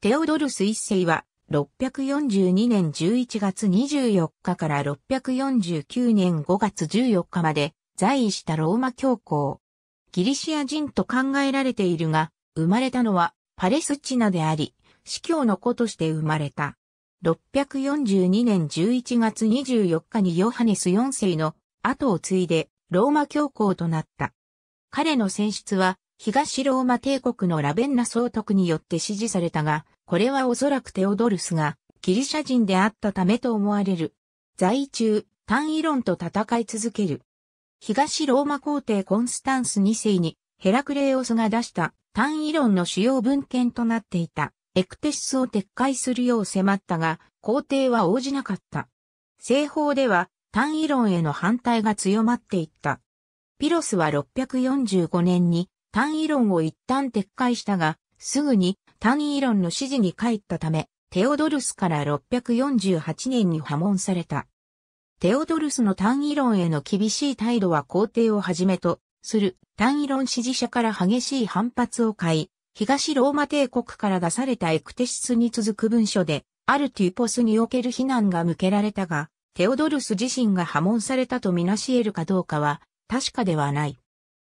テオドルス一世は、642年11月24日から649年5月14日まで在位したローマ教皇。ギリシア人と考えられているが、生まれたのはパレスチナであり、司教の子として生まれた。642年11月24日にヨハネス4世の後を継いでローマ教皇となった。彼の選出は東ローマ帝国のラベンナ総督によって支持されたが、これはおそらくテオドルスがギリシャ人であったためと思われる。在中、単位論と戦い続ける。東ローマ皇帝コンスタンス2世にヘラクレオスが出した単位論の主要文献となっていたエクテシスを撤回するよう迫ったが、皇帝は応じなかった。西方では単位論への反対が強まっていった。ピロスは645年に単位論を一旦撤回したが、すぐに単位論の指示に帰ったため、テオドルスから648年に破門された。テオドルスの単位論への厳しい態度は皇帝をはじめとする単位論支持者から激しい反発を買い、東ローマ帝国から出されたエクテシスに続く文書で、アルティポスにおける非難が向けられたが、テオドルス自身が破門されたとみなし得るかどうかは確かではない。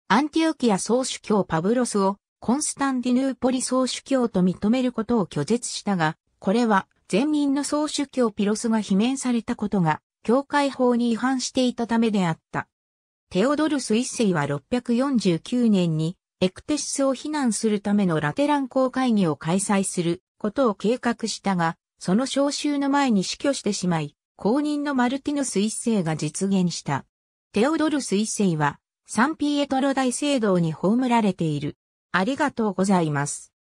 アンティオキア総主教パブロスをコンスタンディヌーポリ総主教と認めることを拒絶したが、これは前任の総主教ピロスが罷免されたことが、教会法に違反していたためであった。テオドルス一世は649年にエクテシスを非難するためのラテラン公会議を開催することを計画したが、その召集の前に死去してしまい、公認のマルティヌス一世が実現した。テオドルス一世はサンピエトロ大聖堂に葬られている。ありがとうございます。